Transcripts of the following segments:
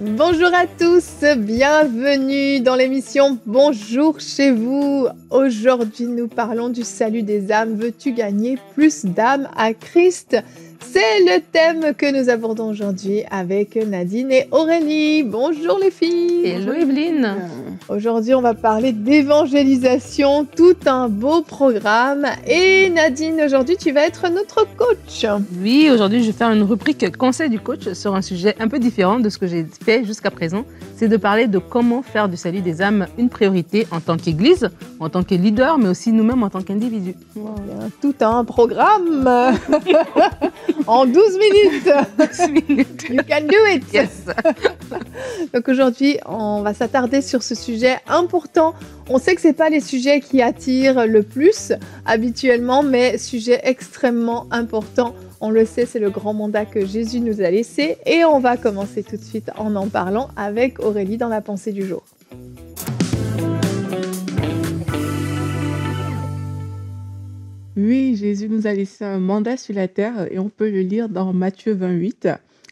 Bonjour à tous, bienvenue dans l'émission Bonjour chez vous. Aujourd'hui, nous parlons du salut des âmes. Veux-tu gagner plus d'âmes à Christ c'est le thème que nous abordons aujourd'hui avec Nadine et Aurélie. Bonjour les filles. Hello Evelyne. Aujourd'hui, on va parler d'évangélisation, tout un beau programme. Et Nadine, aujourd'hui, tu vas être notre coach. Oui, aujourd'hui, je vais faire une rubrique conseil du coach sur un sujet un peu différent de ce que j'ai fait jusqu'à présent c'est de parler de comment faire du salut des âmes une priorité en tant qu'Église, en tant que leader, mais aussi nous-mêmes en tant qu'individus. tout un programme en 12 minutes. 12 minutes. You can do it. Yes. Donc aujourd'hui, on va s'attarder sur ce sujet important. On sait que ce c'est pas les sujets qui attirent le plus habituellement, mais sujet extrêmement important on le sait, c'est le grand mandat que Jésus nous a laissé et on va commencer tout de suite en en parlant avec Aurélie dans la pensée du jour. Oui, Jésus nous a laissé un mandat sur la terre et on peut le lire dans Matthieu 28.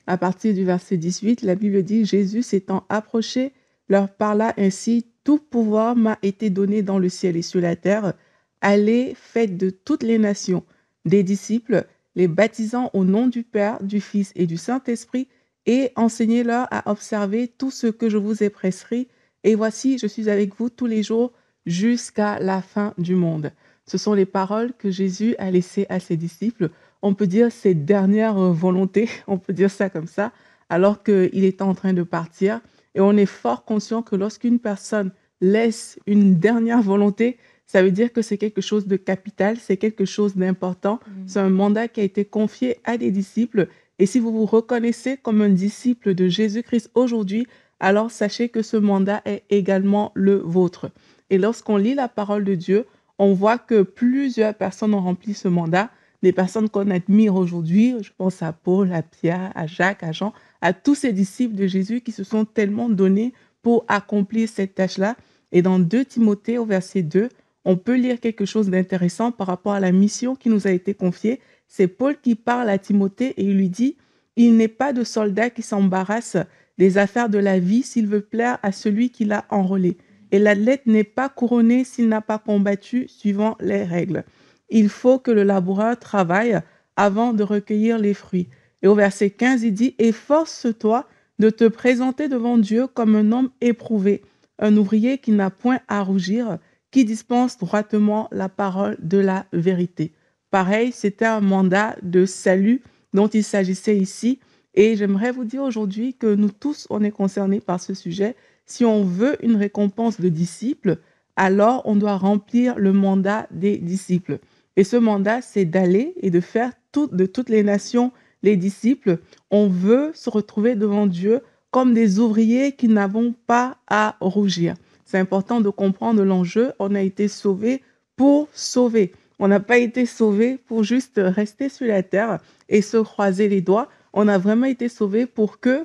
À partir du verset 18, la Bible dit Jésus s'étant approché, leur parla ainsi Tout pouvoir m'a été donné dans le ciel et sur la terre. Allez, faites de toutes les nations des disciples les baptisant au nom du Père, du Fils et du Saint-Esprit, et enseignez-leur à observer tout ce que je vous ai prescrit, et voici, je suis avec vous tous les jours jusqu'à la fin du monde. Ce sont les paroles que Jésus a laissées à ses disciples. On peut dire ses dernières volontés, on peut dire ça comme ça, alors qu'il est en train de partir. Et on est fort conscient que lorsqu'une personne laisse une dernière volonté, ça veut dire que c'est quelque chose de capital, c'est quelque chose d'important. Mm. C'est un mandat qui a été confié à des disciples. Et si vous vous reconnaissez comme un disciple de Jésus-Christ aujourd'hui, alors sachez que ce mandat est également le vôtre. Et lorsqu'on lit la parole de Dieu, on voit que plusieurs personnes ont rempli ce mandat. Des personnes qu'on admire aujourd'hui, je pense à Paul, à Pierre, à Jacques, à Jean, à tous ces disciples de Jésus qui se sont tellement donnés pour accomplir cette tâche-là. Et dans 2 Timothée au verset 2, on peut lire quelque chose d'intéressant par rapport à la mission qui nous a été confiée. C'est Paul qui parle à Timothée et il lui dit, Il n'est pas de soldat qui s'embarrasse des affaires de la vie s'il veut plaire à celui qui l'a enrôlé. Et l'athlète n'est pas couronné s'il n'a pas combattu suivant les règles. Il faut que le laboureur travaille avant de recueillir les fruits. Et au verset 15, il dit, Efforce-toi de te présenter devant Dieu comme un homme éprouvé, un ouvrier qui n'a point à rougir, qui dispense droitement la parole de la vérité. Pareil, c'était un mandat de salut dont il s'agissait ici. Et j'aimerais vous dire aujourd'hui que nous tous, on est concernés par ce sujet. Si on veut une récompense de disciples, alors on doit remplir le mandat des disciples. Et ce mandat, c'est d'aller et de faire tout, de toutes les nations les disciples. On veut se retrouver devant Dieu comme des ouvriers qui n'avons pas à rougir. C'est important de comprendre l'enjeu. On a été sauvé pour sauver. On n'a pas été sauvé pour juste rester sur la terre et se croiser les doigts. On a vraiment été sauvé pour que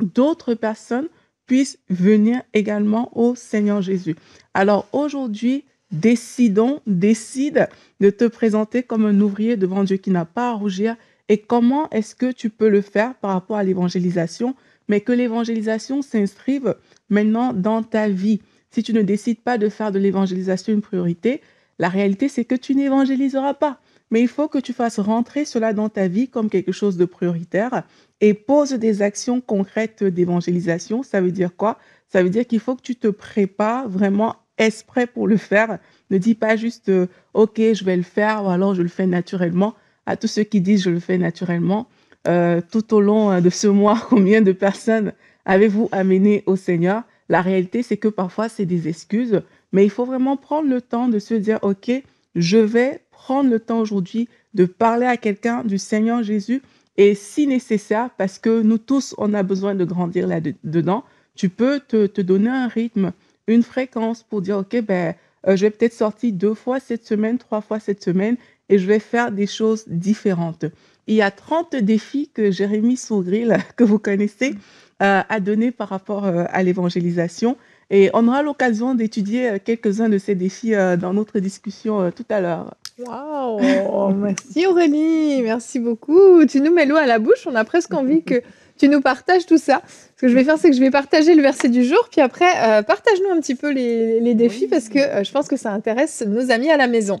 d'autres personnes puissent venir également au Seigneur Jésus. Alors aujourd'hui, décidons, décide de te présenter comme un ouvrier devant Dieu qui n'a pas à rougir. Et comment est-ce que tu peux le faire par rapport à l'évangélisation, mais que l'évangélisation s'inscrive maintenant dans ta vie si tu ne décides pas de faire de l'évangélisation une priorité, la réalité, c'est que tu n'évangéliseras pas. Mais il faut que tu fasses rentrer cela dans ta vie comme quelque chose de prioritaire et pose des actions concrètes d'évangélisation. Ça veut dire quoi Ça veut dire qu'il faut que tu te prépares vraiment exprès pour le faire. Ne dis pas juste euh, OK, je vais le faire ou alors je le fais naturellement. À tous ceux qui disent je le fais naturellement, euh, tout au long de ce mois, combien de personnes avez-vous amené au Seigneur la réalité, c'est que parfois, c'est des excuses, mais il faut vraiment prendre le temps de se dire, OK, je vais prendre le temps aujourd'hui de parler à quelqu'un du Seigneur Jésus et si nécessaire, parce que nous tous, on a besoin de grandir là-dedans, tu peux te, donner un rythme, une fréquence pour dire, OK, ben, euh, je vais peut-être sortir deux fois cette semaine, trois fois cette semaine, et je vais faire des choses différentes. Il y a 30 défis que Jérémy Sougril, que vous connaissez, euh, à donner par rapport euh, à l'évangélisation. Et on aura l'occasion d'étudier euh, quelques-uns de ces défis dans notre discussion tout à l'heure. Waouh Merci Aurélie, merci beaucoup. Tu nous mets l'eau à la bouche, on a presque envie que tu nous partages tout ça. Ce que je vais faire, c'est que je vais partager le verset du jour, puis après, partage-nous un petit peu les, défis, parce que je pense que ça intéresse nos amis à la maison.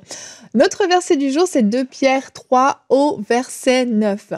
Notre verset du jour, c'est 2 Pierre 3 au verset 9.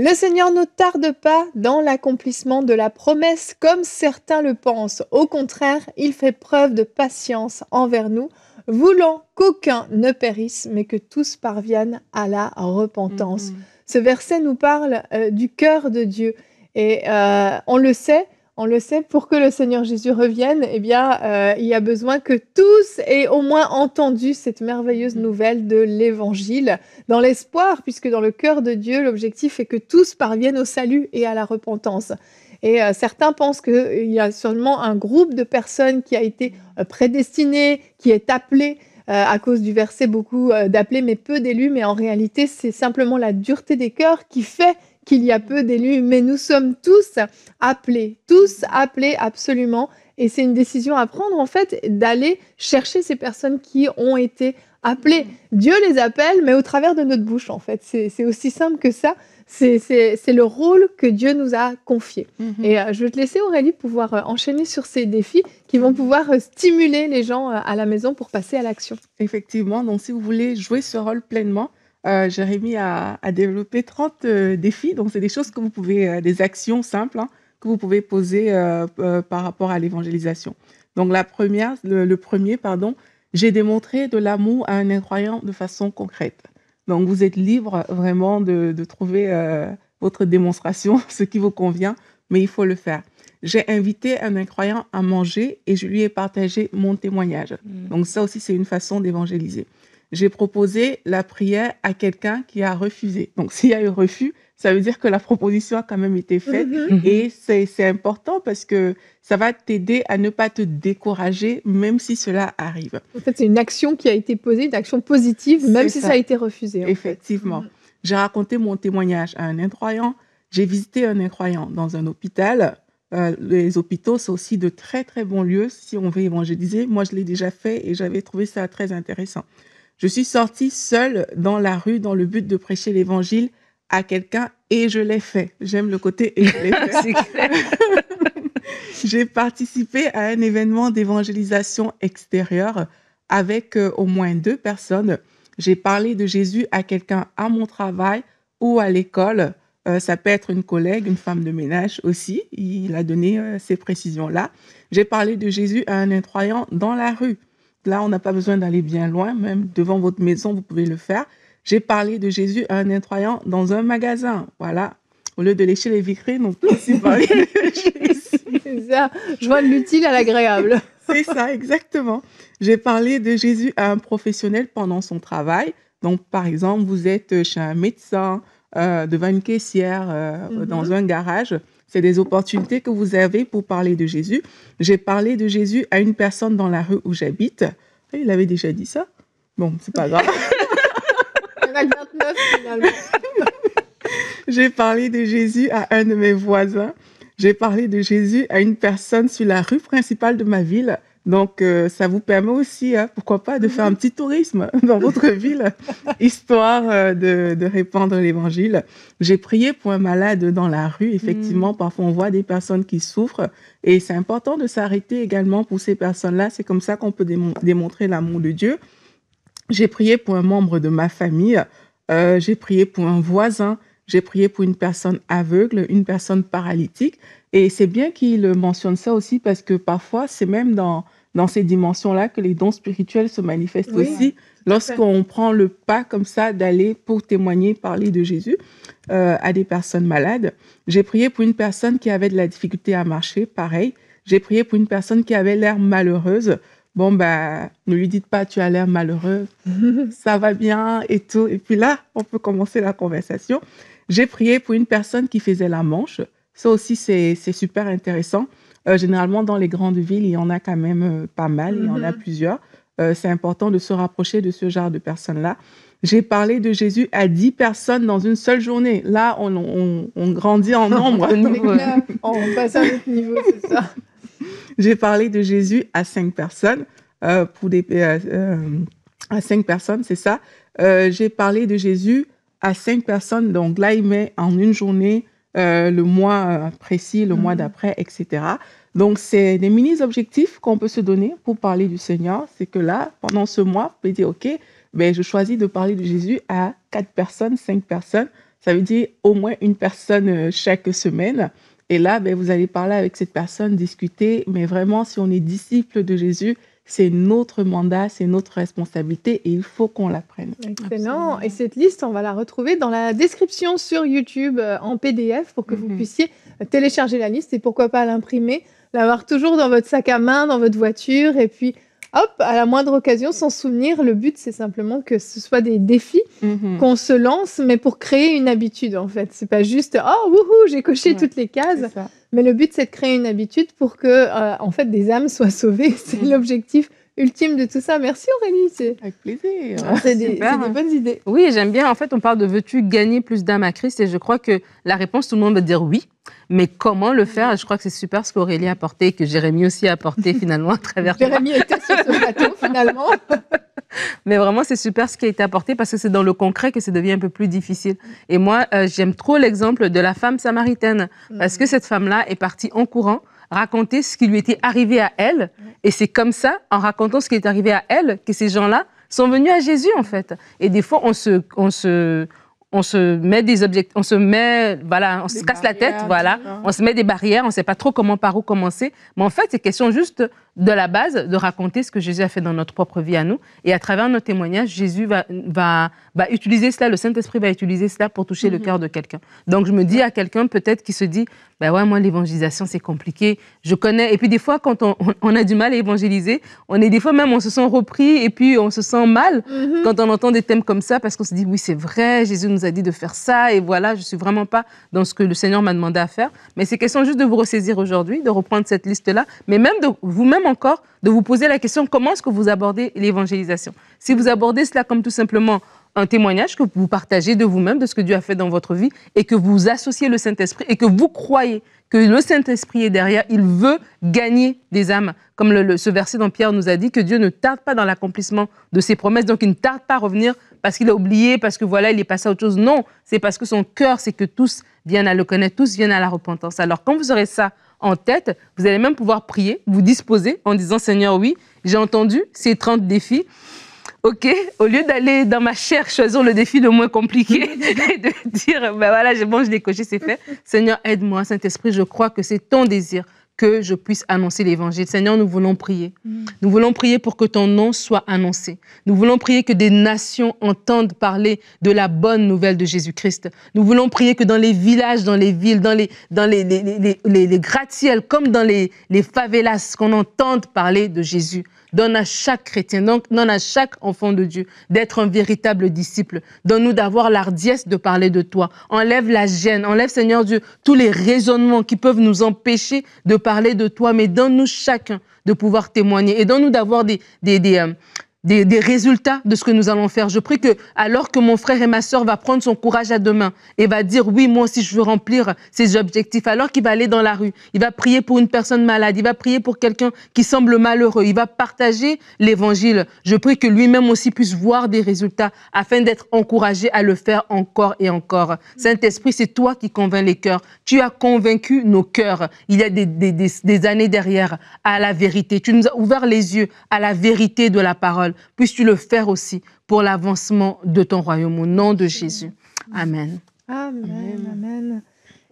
Le Seigneur ne tarde pas dans l'accomplissement de la promesse comme certains le pensent. Au contraire, il fait preuve de patience envers nous, voulant qu'aucun ne périsse, mais que tous parviennent à la repentance. Mm-hmm. Ce verset nous parle euh, du cœur de Dieu. Et euh, on le sait, on le sait, pour que le Seigneur Jésus revienne, eh bien, euh, il y a besoin que tous aient au moins entendu cette merveilleuse mm. nouvelle de l'Évangile, dans l'espoir, puisque dans le cœur de Dieu, l'objectif est que tous parviennent au salut et à la repentance. Et euh, certains pensent qu'il euh, y a seulement un groupe de personnes qui a été prédestiné, qui est appelé, à cause du verset beaucoup d'appeler mais peu d'élus. Mais en réalité, c'est simplement la dureté des cœurs qui fait qu'il y a peu d'élus, mais nous sommes tous appelés, tous appelés absolument. Et c'est une décision à prendre, en fait, d'aller chercher ces personnes qui ont été appelées. Dieu les appelle, mais au travers de notre bouche, en fait. C'est aussi simple que ça. C'est le rôle que Dieu nous a confié. Mm-hmm. Et euh, je vais te laisser, Aurélie, pouvoir euh, enchaîner sur ces défis qui vont pouvoir euh, stimuler les gens à la maison pour passer à l'action. Effectivement, donc si vous voulez jouer ce rôle pleinement, jérémie euh, Jérémy a, développé 30 euh, défis. Donc, c'est des choses que vous pouvez, euh, des actions simples hein, que vous pouvez poser par rapport à l'évangélisation. Donc, la première, le, premier, pardon, j'ai démontré de l'amour à un incroyant de façon concrète. Donc, vous êtes libre vraiment de, trouver votre démonstration, ce qui vous convient, mais il faut le faire. J'ai invité un incroyant à manger et je lui ai partagé mon témoignage. Mmh. Donc, ça aussi, c'est une façon d'évangéliser j'ai proposé la prière à quelqu'un qui a refusé. Donc, s'il y a eu refus, ça veut dire que la proposition a quand même été faite. Mm-hmm. Mm-hmm. Et c'est important parce que ça va t'aider à ne pas te décourager, même si cela arrive. En fait, c'est une action qui a été posée, une action positive, même si ça. a été refusé. Effectivement. Mm-hmm. J'ai raconté mon témoignage à un incroyant. J'ai visité un incroyant dans un hôpital. Euh, les hôpitaux, c'est aussi de très, très bons lieux si on veut évangéliser. Moi, je l'ai déjà fait et j'avais trouvé ça très intéressant. Je suis sortie seule dans la rue dans le but de prêcher l'évangile à quelqu'un et je l'ai fait. J'aime le côté et J'ai participé à un événement d'évangélisation extérieure avec euh, au moins deux personnes. J'ai parlé de Jésus à quelqu'un à mon travail ou à l'école. Euh, ça peut être une collègue, une femme de ménage aussi. Il a donné euh, ces précisions-là. J'ai parlé de Jésus à un incroyant dans la rue. Là, on n'a pas besoin d'aller bien loin, même devant votre maison, vous pouvez le faire. J'ai parlé de Jésus à un nettoyant dans un magasin. Voilà. Au lieu de lécher les vitrines, on peut aussi parler de Jésus. C'est ça. Je vois l'utile à l'agréable. C'est ça, exactement. J'ai parlé de Jésus à un professionnel pendant son travail. Donc, par exemple, vous êtes chez un médecin, euh, devant une caissière, euh, mm-hmm. dans un garage c'est des opportunités que vous avez pour parler de Jésus. J'ai parlé de Jésus à une personne dans la rue où j'habite. Ah, il avait déjà dit ça. Bon, c'est pas grave. J'ai parlé de Jésus à un de mes voisins. J'ai parlé de Jésus à une personne sur la rue principale de ma ville. Donc, euh, ça vous permet aussi, hein, pourquoi pas, de faire un petit tourisme dans votre ville, histoire euh, de, de, répandre l'évangile. J'ai prié pour un malade dans la rue. Effectivement, mm. parfois on voit des personnes qui souffrent et c'est important de s'arrêter également pour ces personnes-là. C'est comme ça qu'on peut démontrer l'amour de Dieu. J'ai prié pour un membre de ma famille. Euh, j'ai prié pour un voisin. J'ai prié pour une personne aveugle, une personne paralytique. Et c'est bien qu'il mentionne ça aussi parce que parfois, c'est même dans, dans ces dimensions-là que les dons spirituels se manifestent aussi lorsqu'on prend le pas comme ça d'aller pour témoigner, parler de Jésus euh, à des personnes malades. J'ai prié pour une personne qui avait de la difficulté à marcher, pareil. J'ai prié pour une personne qui avait l'air malheureuse. Bon, bah, ne lui dites pas, tu as l'air malheureux, ça va bien et tout. Et puis là, on peut commencer la conversation. J'ai prié pour une personne qui faisait la manche. Ça aussi, c'est super intéressant euh, généralement, dans les grandes villes, il y en a quand même euh, pas mal, il y en a mm-hmm. plusieurs. Euh, c'est important de se rapprocher de ce genre de personnes-là. J'ai parlé de Jésus à 10 personnes dans une seule journée. Là, on, grandit en nombre. on, passe à un niveau, c'est ça. J'ai parlé de Jésus à 5 personnes. pour des, à 5 personnes, c'est ça. J'ai parlé de Jésus à 5 personnes. Donc là, il met en une journée le mois précis, le mois mm-hmm. d'après, etc. Donc, c'est des mini-objectifs qu'on peut se donner pour parler du Seigneur. C'est que là, pendant ce mois, vous pouvez dire, OK, ben, je choisis de parler de Jésus à quatre personnes, cinq personnes. Ça veut dire au moins une personne euh, chaque semaine. Et là, ben, vous allez parler avec cette personne, discuter. Mais vraiment, si on est disciple de Jésus, c'est notre mandat, c'est notre responsabilité et il faut qu'on la prenne. Excellent. Et cette liste, on va la retrouver dans la description sur YouTube euh, en PDF pour que vous mhm. puissiez euh, télécharger la liste et pourquoi pas l'imprimer, l'avoir toujours dans votre sac à main, dans votre voiture et puis hop, à la moindre occasion, s'en souvenir. Le but, c'est simplement que ce soit des défis mhm. qu'on se lance, mais pour créer une habitude, en fait. C'est pas juste, oh, wouhou, j'ai coché toutes les cases. Mais le but, c'est de créer une habitude pour que, euh, en fait, des âmes soient sauvées. C'est mm. l'objectif ultime de tout ça. Merci Aurélie. Avec plaisir. C'est ah, des, des, bonnes idées. Oui, j'aime bien. En fait, on parle de veux-tu gagner plus d'âmes à Christ Et je crois que la réponse, tout le monde va dire oui. Mais comment le faire Je crois que c'est super ce qu'Aurélie a apporté et que Jérémy aussi a apporté finalement à travers Jérémy était sur ce plateau finalement. Mais vraiment, c'est super ce qui a été apporté parce que c'est dans le concret que ça devient un peu plus difficile. Et moi, euh, j'aime trop l'exemple de la femme samaritaine parce que mhm. cette femme-là est partie en courant raconter ce qui lui était arrivé à elle. Et c'est comme ça, en racontant ce qui est arrivé à elle, que ces gens-là sont venus à Jésus, en fait. Et des fois, on se, on se, on se met des objectifs, on se met, voilà, on se casse la tête, voilà, on se met des barrières, on sait pas trop comment par où commencer. Mais en fait, c'est question juste de la base, de raconter ce que Jésus a fait dans notre propre vie à nous. Et à travers nos témoignages, Jésus va, utiliser cela, le Saint-Esprit va utiliser cela pour toucher le mhm. cœur de quelqu'un. Donc je me dis à quelqu'un peut-être qui se dit, ben bah ouais, moi l'évangélisation c'est compliqué, je connais. Et puis des fois, quand on, a du mal à évangéliser, on est des fois même, on se sent repris et puis on se sent mal mhm. quand on entend des thèmes comme ça parce qu'on se dit, oui c'est vrai, Jésus nous nous a dit de faire ça, et voilà, je suis vraiment pas dans ce que le Seigneur m'a demandé à faire. Mais c'est question juste de vous ressaisir aujourd'hui, de reprendre cette liste-là, mais même de vous-même encore, de vous poser la question comment est-ce que vous abordez l'évangélisation Si vous abordez cela comme tout simplement un témoignage que vous partagez de vous-même, de ce que Dieu a fait dans votre vie, et que vous associez le Saint-Esprit, et que vous croyez que le Saint-Esprit est derrière, il veut gagner des âmes. Comme ce verset dans Pierre nous a dit, que Dieu ne tarde pas dans l'accomplissement de ses promesses, donc il ne tarde pas à revenir parce qu'il a oublié, parce que voilà, il est passé à autre chose. Non, c'est parce que son cœur, c'est que tous viennent à le connaître, tous viennent à la repentance. Alors quand vous aurez ça en tête, vous allez même pouvoir prier, vous disposer en disant Seigneur, oui, j'ai entendu ces 30 défis. OK, au lieu d'aller dans ma chair choisir le défi le moins compliqué et de dire, ben voilà, bon, je l'ai coché, c'est fait. Seigneur, aide-moi, Saint-Esprit, je crois que c'est ton désir que je puisse annoncer l'évangile. Seigneur, nous voulons prier. Mm. Nous voulons prier pour que ton nom soit annoncé. Nous voulons prier que des nations entendent parler de la bonne nouvelle de Jésus-Christ. Nous voulons prier que dans les villages, dans les villes, dans les, dans les, les, gratte-ciels, comme dans les, les favelas, qu'on entende parler de Jésus. Donne à chaque chrétien, donc donne à chaque enfant de Dieu d'être un véritable disciple. Donne-nous d'avoir l'ardiesse de parler de toi. Enlève la gêne, enlève Seigneur Dieu tous les raisonnements qui peuvent nous empêcher de parler de toi, mais donne-nous chacun de pouvoir témoigner et donne-nous d'avoir des, des, des, euh, des, résultats de ce que nous allons faire. Je prie que, alors que mon frère et ma soeur va prendre son courage à deux mains et va dire oui, moi aussi je veux remplir ces objectifs, alors qu'il va aller dans la rue, il va prier pour une personne malade, il va prier pour quelqu'un qui semble malheureux, il va partager l'évangile. Je prie que lui-même aussi puisse voir des résultats afin d'être encouragé à le faire encore et encore. Saint-Esprit, c'est toi qui convainc les cœurs. Tu as convaincu nos cœurs. Il y a des, des années derrière à la vérité. Tu nous as ouvert les yeux à la vérité de la parole puis Puisses-tu le faire aussi pour l'avancement de ton royaume au nom de Jésus. Amen. Amen. Amen.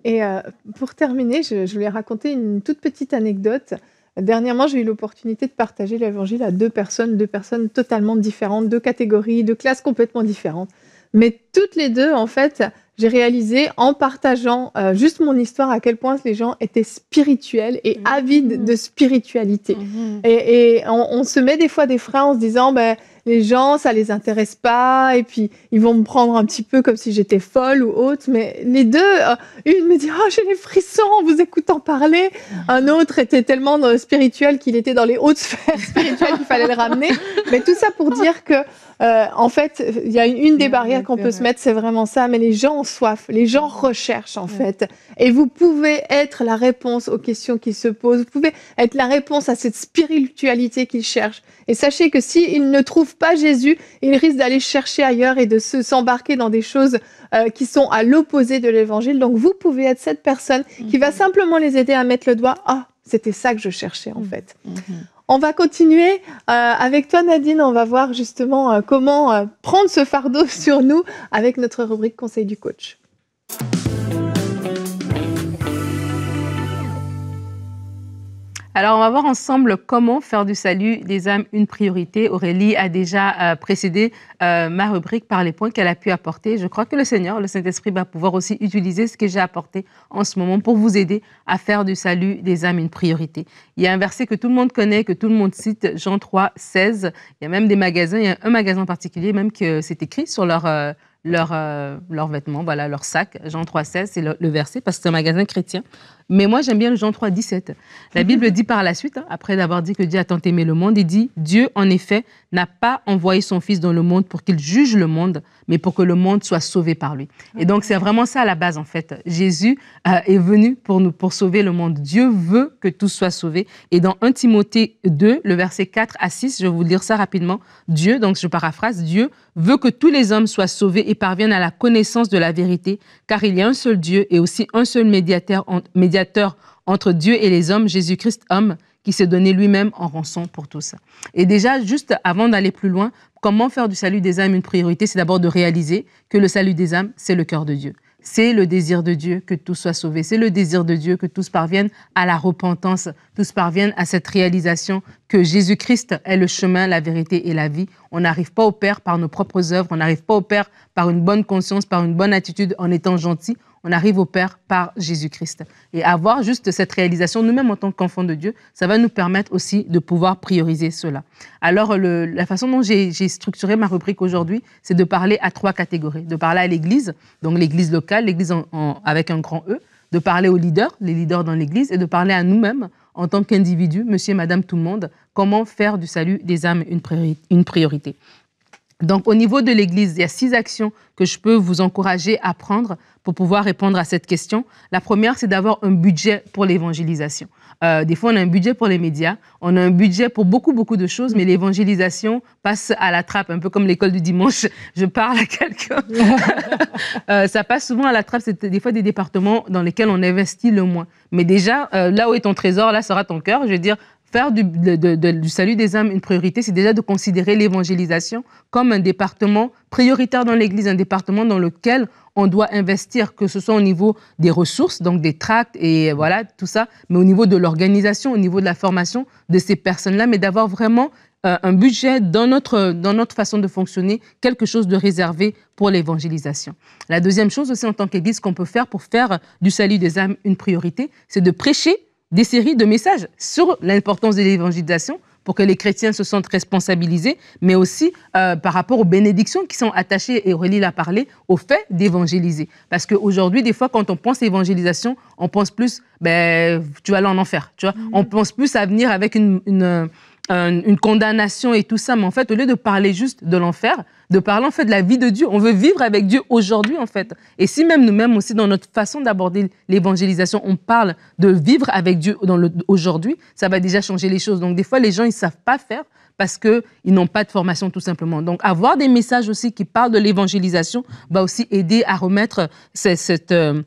Et euh, pour terminer, je, je, voulais raconter une toute petite anecdote. Dernièrement, j'ai eu l'opportunité de partager l'évangile à deux personnes, deux personnes totalement différentes, deux catégories, deux classes complètement différentes. Mais toutes les deux, en fait, j'ai réalisé en partageant euh, juste mon histoire à quel point les gens étaient spirituels et mm. avides de spiritualité. Mm-hmm. Et, on, se met des fois des freins en se disant, ben, les gens, ça les intéresse pas, et puis ils vont me prendre un petit peu comme si j'étais folle ou autre. Mais les deux, euh, une me dit oh j'ai les frissons en vous écoutant parler, un autre était tellement euh, spirituel qu'il était dans les hautes sphères spirituelles qu'il fallait le ramener. Mais tout ça pour dire que euh, en fait, il y a une, des barrières qu'on peut se mettre, c'est vraiment ça. Mais les gens ont soif, les gens recherchent en fait. Et vous pouvez être la réponse aux questions qu'ils se posent. Vous pouvez être la réponse à cette spiritualité qu'ils cherchent. Et sachez que s'ils ne trouvent pas Jésus, ils risquent d'aller chercher ailleurs et de se, s'embarquer dans des choses euh, qui sont à l'opposé de l'évangile. Donc vous pouvez être cette personne qui va mhm. simplement les aider à mettre le doigt. Ah, c'était ça que je cherchais en mhm. fait. Mhm. On va continuer euh, avec toi Nadine, on va voir justement euh, comment prendre ce fardeau sur nous avec notre rubrique Conseil du coach. Alors, on va voir ensemble comment faire du salut des âmes une priorité. Aurélie a déjà euh, précédé euh, ma rubrique par les points qu'elle a pu apporter. Je crois que le Seigneur, le Saint-Esprit, va pouvoir aussi utiliser ce que j'ai apporté en ce moment pour vous aider à faire du salut des âmes une priorité. Il y a un verset que tout le monde connaît, que tout le monde cite, Jean 3, 16. Il y a même des magasins, il y a un magasin particulier, même que c'est écrit sur leur... Euh, leurs vêtements, voilà, leur sac. Jean 16, c'est le, verset, parce que c'est un magasin chrétien. Mais moi, j'aime bien le Jean 3, 17. La mhm. Bible dit par la suite, hein, après d'avoir dit que Dieu a tant aimé le monde, il dit Dieu, en effet, n'a pas envoyé son Fils dans le monde pour qu'il juge le monde, mais pour que le monde soit sauvé par lui. Et ah. donc, c'est vraiment ça à la base, en fait. Jésus euh, est venu pour nous, pour sauver le monde. Dieu veut que tout soit sauvé. Et dans 1 Timothée 2, le verset 4 à 6, je vais vous lire ça rapidement. Dieu, donc je paraphrase, Dieu veut que tous les hommes soient sauvés et parviennent à la connaissance de la vérité, car il y a un seul Dieu et aussi un seul médiateur médiateur entre Dieu et les hommes, Jésus-Christ homme, qui s'est donné lui-même en rançon pour tous. Et déjà, juste avant d'aller plus loin, comment faire du salut des âmes une priorité C'est d'abord de réaliser que le salut des âmes, c'est le cœur de Dieu. C'est le désir de Dieu que tout soit sauvé. C'est le désir de Dieu que tous parviennent à la repentance, tous parviennent à cette réalisation que Jésus-Christ est le chemin, la vérité et la vie. On n'arrive pas au Père par nos propres œuvres, on n'arrive pas au Père par une bonne conscience, par une bonne attitude en étant gentil on arrive au Père par Jésus-Christ. Et avoir juste cette réalisation, nous-mêmes en tant qu'enfants de Dieu, ça va nous permettre aussi de pouvoir prioriser cela. Alors, la façon dont j'ai structuré ma rubrique aujourd'hui, c'est de parler à trois catégories. De parler à l'Église, donc l'Église locale, l'Église avec un grand E, de parler aux leaders, les leaders dans l'Église, et de parler à nous-mêmes en tant qu'individus, monsieur et madame tout le monde, comment faire du salut des âmes une, une priorité. Donc, au niveau de l'Église, il y a six actions que je peux vous encourager à prendre pour pouvoir répondre à cette question. La première, c'est d'avoir un budget pour l'évangélisation. Euh, des fois, on a un budget pour les médias, on a un budget pour beaucoup, beaucoup de choses, mais l'évangélisation passe à la trappe, un peu comme l'école du dimanche. Je parle à quelqu'un. Euh, ça passe souvent à la trappe. C'est des fois des départements dans lesquels on investit le moins. Mais déjà, euh, là où est ton trésor, là sera ton cœur. Je veux dire, faire du, de, du salut des âmes une priorité, c'est déjà de considérer l'évangélisation comme un département prioritaire dans l'Église, un département dans lequel on doit investir, que ce soit au niveau des ressources, donc des tracts et voilà, tout ça, mais au niveau de l'organisation, au niveau de la formation de ces personnes-là, mais d'avoir vraiment euh, un budget dans notre, dans notre façon de fonctionner, quelque chose de réservé pour l'évangélisation. La deuxième chose aussi en tant qu'Église qu'on peut faire pour faire du salut des âmes une priorité, c'est de prêcher des séries de messages sur l'importance de l'évangélisation pour que les chrétiens se sentent responsabilisés, mais aussi euh, par rapport aux bénédictions qui sont attachées, et Aurélie l'a parlé, au fait d'évangéliser. Parce qu'aujourd'hui, des fois, quand on pense évangélisation, on pense plus, ben, tu vas aller en enfer, tu vois. Mm. On pense plus à venir avec une une condamnation et tout ça, mais en fait, au lieu de parler juste de l'enfer, de parler en fait de la vie de Dieu, on veut vivre avec Dieu aujourd'hui en fait. Et si même nous-mêmes aussi, dans notre façon d'aborder l'évangélisation, on parle de vivre avec Dieu aujourd'hui, ça va déjà changer les choses. Donc des fois, les gens, ils ne savent pas faire parce qu'ils n'ont pas de formation tout simplement. Donc avoir des messages aussi qui parlent de l'évangélisation va aussi aider à remettre cette... cette euh,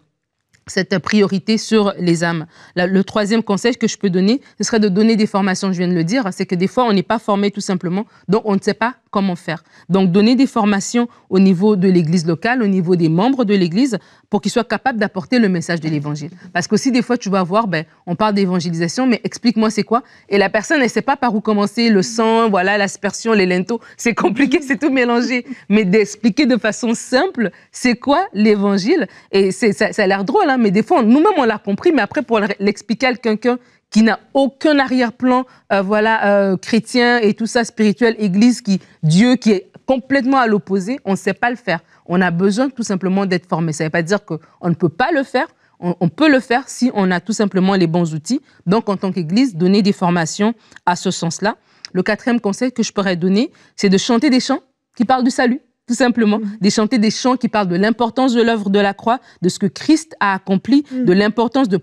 cette priorité sur les âmes. le troisième conseil que je peux donner, ce serait de donner des formations, je viens de le dire, c'est que des fois, on n'est pas formé tout simplement, donc on ne sait pas comment faire. Donc, donner des formations au niveau de l'Église locale, au niveau des membres de l'Église, pour qu'ils soient capables d'apporter le message de l'Évangile. Parce qu'aussi, des fois, tu vas voir, ben, on parle d'évangélisation, mais explique-moi c'est quoi. Et la personne, elle ne sait pas par où commencer, le sang, voilà, l'aspersion, les lentos. C'est compliqué, c'est tout mélangé. Mais d'expliquer de façon simple, c'est quoi l'Évangile. Et ça, ça a l'air drôle, hein, mais des fois, nous-mêmes, on l'a compris, mais après, pour l'expliquer à quelqu'un qui n'a aucun arrière-plan, euh, voilà, euh, chrétien et tout ça, spirituel, église, qui, Dieu, qui est complètement à l'opposé, on ne sait pas le faire. On a besoin tout simplement d'être formé. Ça ne veut pas dire qu'on ne peut pas le faire. on peut le faire si on a tout simplement les bons outils. Donc, en tant qu'église, donner des formations à ce sens-là. Le quatrième conseil que je pourrais donner, c'est de chanter des chants qui parlent du salut tout simplement, mm. de chanter des chants qui parlent de l'importance de l'œuvre de la croix, de ce que Christ a accompli, mm. de l'importance de,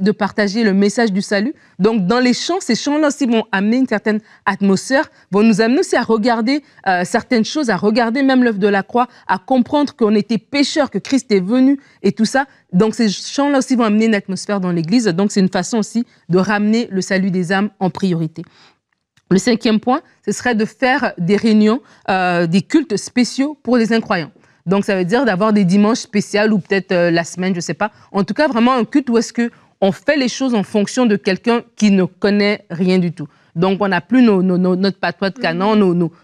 de partager le message du salut. Donc, dans les chants, ces chants-là aussi vont amener une certaine atmosphère, vont nous amener aussi à regarder euh, certaines choses, à regarder même l'œuvre de la croix, à comprendre qu'on était pécheurs, que Christ est venu et tout ça. Donc, ces chants-là aussi vont amener une atmosphère dans l'Église. Donc, c'est une façon aussi de ramener le salut des âmes en priorité. Le cinquième point, ce serait de faire des réunions, euh, des cultes spéciaux pour les incroyants. Donc, ça veut dire d'avoir des dimanches spéciaux ou peut-être euh, la semaine, je ne sais pas. En tout cas, vraiment un culte où est-ce que on fait les choses en fonction de quelqu'un qui ne connaît rien du tout. Donc, on n'a plus nos, notre patois de mhm. canon,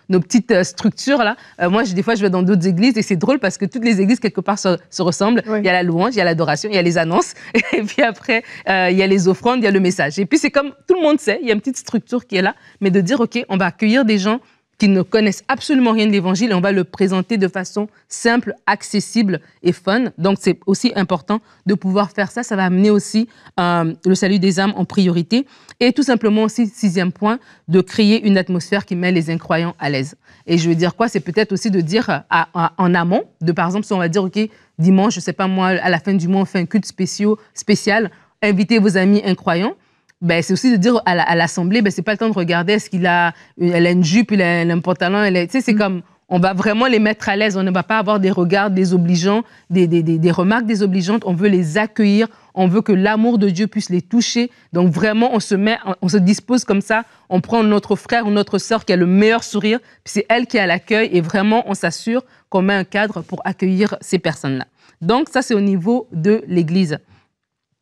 nos, petites euh, structures. là. Euh, moi, des fois, je vais dans d'autres églises et c'est drôle parce que toutes les églises, quelque part, se, ressemblent. Il y a la louange, il y a l'adoration, il y a les annonces. Et puis après, euh, il y a les offrandes, il y a le message. Et puis, c'est comme tout le monde sait, il y a une petite structure qui est là. Mais de dire, OK, on va accueillir des gens qui ne connaissent absolument rien de l'Évangile on va le présenter de façon simple, accessible et fun. Donc c'est aussi important de pouvoir faire ça. Ça va amener aussi euh, le salut des âmes en priorité. Et tout simplement aussi, sixième point, de créer une atmosphère qui met les incroyants à l'aise. Et je veux dire quoi C'est peut-être aussi de dire en amont, de par exemple si on va dire, OK, dimanche, je sais pas moi, à la fin du mois, on fait un culte spécial, invitez vos amis incroyants. Ben, c'est aussi de dire à, l'Assemblée, ben, c'est pas le temps de regarder est-ce qu'il a, euh, elle a une jupe, il a, elle a un pantalon, elle tu sais, c'est mm. comme, on va vraiment les mettre à l'aise, on ne va pas avoir des regards désobligeants, des, des, des, remarques désobligeantes, on veut les accueillir, on veut que l'amour de Dieu puisse les toucher. Donc vraiment, on se met, on se dispose comme ça, on prend notre frère ou notre sœur qui a le meilleur sourire, puis c'est elle qui a à l'accueil, et vraiment, on s'assure qu'on met un cadre pour accueillir ces personnes-là. Donc ça, c'est au niveau de l'Église.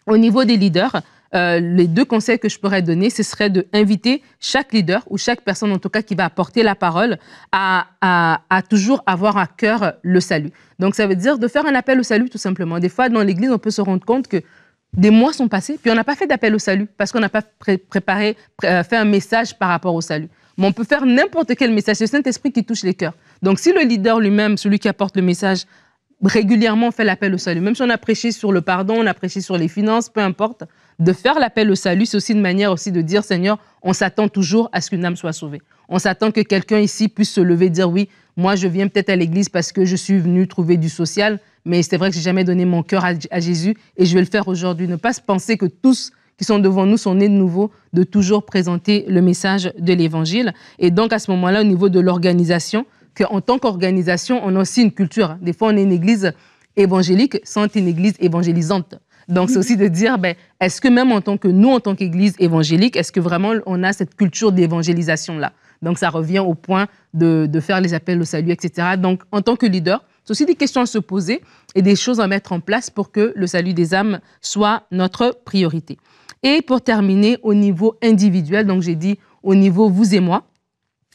Au niveau des leaders, euh, les deux conseils que je pourrais donner, ce serait d'inviter chaque leader ou chaque personne en tout cas qui va apporter la parole à, toujours avoir à cœur le salut. Donc ça veut dire de faire un appel au salut tout simplement. Des fois dans l'Église, on peut se rendre compte que des mois sont passés, puis on n'a pas fait d'appel au salut parce qu'on n'a pas préparé, euh, fait un message par rapport au salut. Mais on peut faire n'importe quel message. C'est le Saint-Esprit qui touche les cœurs. Donc, si le leader lui-même, celui qui apporte le message, régulièrement fait l'appel au salut. Même si on a prêché sur le pardon, on a prêché sur les finances, peu importe, de faire l'appel au salut, c'est aussi une manière aussi de dire, Seigneur, on s'attend toujours à ce qu'une âme soit sauvée. On s'attend que quelqu'un ici puisse se lever et dire, oui, moi je viens peut-être à l'église parce que je suis venu trouver du social, mais c'est vrai que j'ai jamais donné mon cœur à, Jésus et je vais le faire aujourd'hui. Ne pas se penser que tous qui sont devant nous sont nés de nouveau, de toujours présenter le message de l'évangile. Et donc à ce moment-là, au niveau de l'organisation, qu'en tant qu'organisation, on a aussi une culture. Des fois, on est une église évangélique sans une église évangélisante. Donc, c'est mhm. aussi de dire, ben, est-ce que même en tant que nous, en tant qu'Église évangélique, est-ce que vraiment on a cette culture d'évangélisation-là Donc, ça revient au point de, de, faire les appels au salut, etc. Donc, en tant que leader, c'est aussi des questions à se poser et des choses à mettre en place pour que le salut des âmes soit notre priorité. Et pour terminer, au niveau individuel, donc j'ai dit au niveau vous et moi,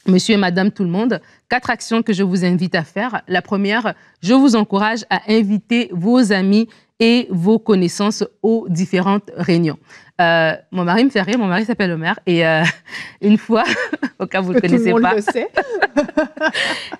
monsieur et madame tout le monde, quatre actions que je vous invite à faire. La première, je vous encourage à inviter vos amis et vos connaissances aux différentes réunions. Euh, mon mari me fait rire, mon mari s'appelle Omer, et euh, une fois, au cas où vous ne le connaissez pas,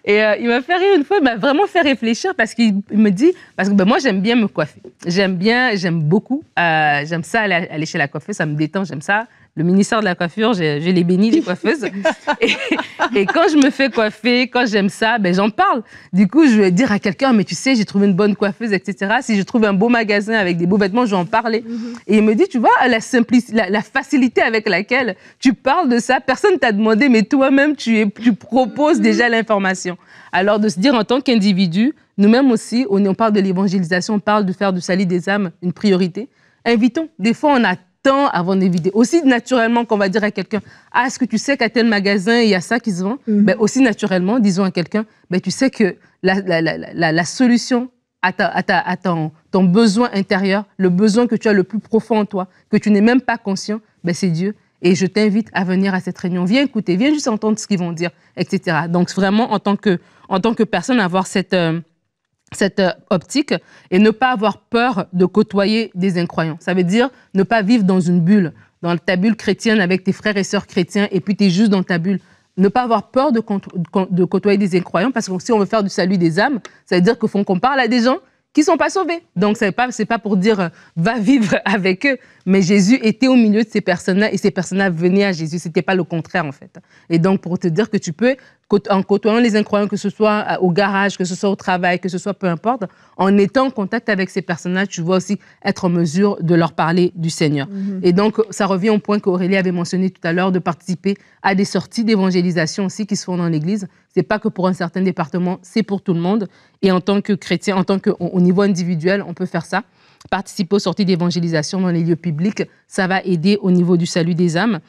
et euh, il m'a fait rire une fois, il m'a vraiment fait réfléchir parce qu'il me dit, parce que ben, moi j'aime bien me coiffer, j'aime bien, j'aime beaucoup, j'aime ça aller, aller, chez la coiffeuse, ça me détend, j'aime ça le ministère de la coiffure, je, les bénis, les coiffeuses. et, quand je me fais coiffer, quand j'aime ça, ben, j'en parle. Du coup, je vais dire à quelqu'un, mais tu sais, j'ai trouvé une bonne coiffeuse, etc. Si je trouve un beau magasin avec des beaux vêtements, je vais en parler. Mm-hmm. Et il me dit, tu vois, la, simplicité, la, facilité avec laquelle tu parles de ça, personne t'a demandé, mais toi-même, tu, proposes mm-hmm. déjà l'information. Alors, de se dire en tant qu'individu, nous-mêmes aussi, on, on parle de l'évangélisation, on parle de faire du salut des âmes une priorité. Invitons. Des fois, on a Tant avant d'éviter. Aussi naturellement qu'on va dire à quelqu'un Ah, est-ce que tu sais qu'à tel magasin, il y a ça qui se vend Aussi naturellement, disons à quelqu'un ben, Tu sais que la, solution à, ta, à, ton, besoin intérieur, le besoin que tu as le plus profond en toi, que tu n'es même pas conscient, ben, c'est Dieu. Et je t'invite à venir à cette réunion. Viens écouter, viens juste entendre ce qu'ils vont dire, etc. Donc, vraiment, en tant que, en tant que personne, avoir cette. Euh, cette euh, optique et ne pas avoir peur de côtoyer des incroyants. Ça veut dire ne pas vivre dans une bulle, dans ta bulle chrétienne avec tes frères et sœurs chrétiens, et puis tu es juste dans ta bulle. Ne pas avoir peur de, côtoyer des incroyants, parce que si on veut faire du salut des âmes, ça veut dire qu'il faut qu'on parle à des gens qui sont pas sauvés. Donc, c'est n'est pas pour dire euh, va vivre avec eux, mais Jésus était au milieu de ces personnes-là et ces personnes-là venaient à Jésus. Ce n'était pas le contraire, en fait. Et donc, pour te dire que tu peux, en côtoyant les incroyants, que ce soit euh, au garage, que ce soit au travail, que ce soit peu importe, en étant en contact avec ces personnes-là, tu vas aussi être en mesure de leur parler du Seigneur. Mhm. Et donc, ça revient au point qu'Aurélie avait mentionné tout à l'heure, de participer à des sorties d'évangélisation aussi qui se font dans l'Église. C'est pas que pour un certain département, c'est pour tout le monde. Et en tant que chrétien, en tant que, au niveau individuel, on peut faire ça participer aux sorties d'évangélisation dans les lieux publics, ça va aider au niveau du salut des âmes.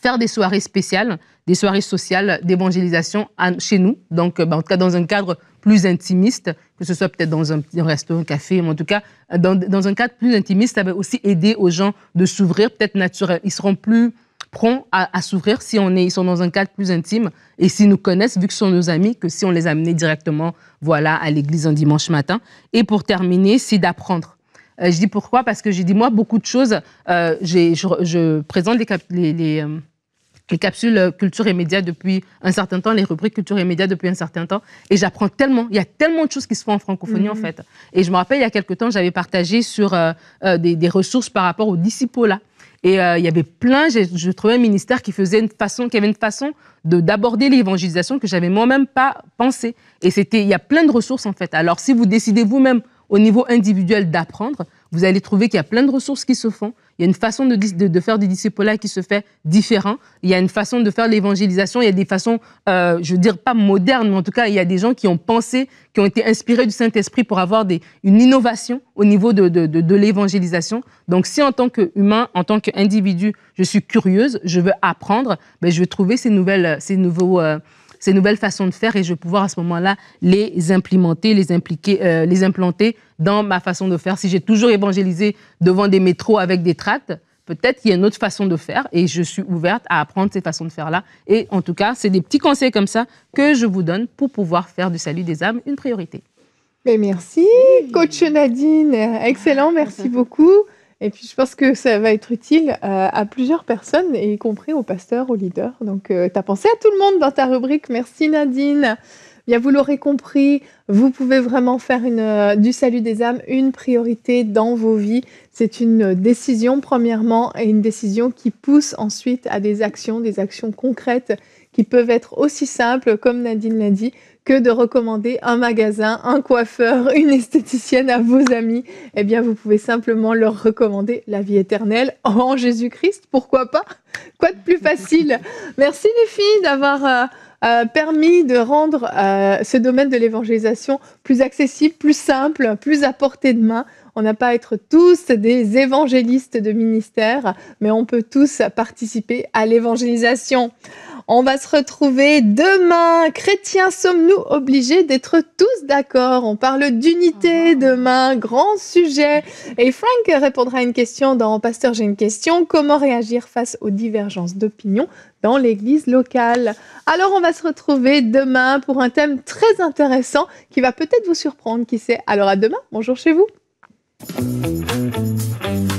Faire des soirées spéciales, des soirées sociales d'évangélisation chez nous, donc euh, bah, en tout cas dans un cadre plus intimiste, que ce soit peut-être dans un, restaurant, un café, mais en tout cas, dans, un cadre plus intimiste, ça va aussi aider aux gens de s'ouvrir, peut-être naturellement. Ils seront plus prompts à, s'ouvrir si on est, ils sont dans un cadre plus intime et s'ils nous connaissent, vu que ce sont nos amis, que si on les amenait directement, voilà, à l'église un dimanche matin. Et pour terminer, c'est d'apprendre. Euh, je dis pourquoi Parce que j'ai dit, moi, beaucoup de choses, euh, je, je, présente les, euh, les, capsules culture et médias depuis un certain temps, les rubriques culture et médias depuis un certain temps. Et j'apprends tellement. Il y a tellement de choses qui se font en francophonie, en mhm. fait. Et je me rappelle, il y a quelques temps, j'avais partagé sur des, des, ressources par rapport aux disciples, là. Et il y avait plein, je trouvais un ministère qui faisait une façon, qui avait une façon d'aborder l'évangélisation que j'avais moi-même pas pensé. Et c'était, il y a plein de ressources en fait. Alors si vous décidez vous-même au niveau individuel d'apprendre, vous allez trouver qu'il y a plein de ressources qui se font. Il y a une façon de, de, faire du disciples là qui se fait différent. Il y a une façon de faire l'évangélisation. Il y a des façons, euh, je veux dire, pas modernes, mais en tout cas, il y a des gens qui ont pensé, qui ont été inspirés du Saint-Esprit pour avoir des, une innovation au niveau de, de l'évangélisation. Donc, si en tant qu'humain, en tant qu'individu, je suis curieuse, je veux apprendre, mais ben, je vais trouver ces, nouvelles, ces nouveaux... Euh, ces nouvelles façons de faire et je vais pouvoir à ce moment-là les implémenter, les impliquer, euh, les implanter dans ma façon de faire. Si j'ai toujours évangélisé devant des métros avec des tracts, peut-être qu'il y a une autre façon de faire et je suis ouverte à apprendre ces façons de faire-là. Et en tout cas, c'est des petits conseils comme ça que je vous donne pour pouvoir faire du salut des âmes une priorité. merci, coach Nadine. Excellent, merci beaucoup. Et puis je pense que ça va être utile euh, à, plusieurs personnes, y compris aux pasteurs, aux leaders. Donc euh, tu as pensé à tout le monde dans ta rubrique. Merci Nadine. Bien, vous l'aurez compris, vous pouvez vraiment faire euh, du salut des âmes une priorité dans vos vies. C'est une décision premièrement et une décision qui pousse ensuite à des actions, des actions concrètes qui peuvent être aussi simples, comme Nadine l'a dit, que de recommander un magasin, un coiffeur, une esthéticienne à vos amis. Eh bien, vous pouvez simplement leur recommander la vie éternelle en Jésus-Christ. Pourquoi pas Quoi de plus facile Merci les filles d'avoir... Euh, euh, permis de rendre euh, ce domaine de l'évangélisation plus accessible, plus simple, plus à portée de main. On n'a pas à être tous des évangélistes de ministère, mais on peut tous participer à l'évangélisation. On va se retrouver demain. Chrétiens, sommes-nous obligés d'être tous d'accord On parle d'unité ah demain, grand sujet. Et Frank répondra à une question dans Pasteur, j'ai une question. Comment réagir face aux divergences d'opinion dans l'église locale Alors, on va se retrouver demain pour un thème très intéressant qui va peut-être vous surprendre. Qui sait Alors, à demain. Bonjour chez vous. Thank you.